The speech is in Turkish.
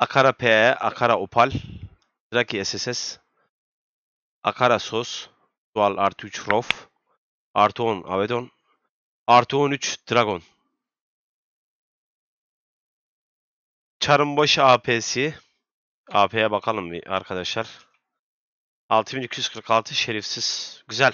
Akara PE, Akara Opal, Draki SSS, Akara Sos, Dual artı 3 Rof, artı 10 Avedon, artı 13 Dragon. Çarınbaşı AP'si. AP'ye bakalım bir arkadaşlar. 6246 şerifsiz. Güzel.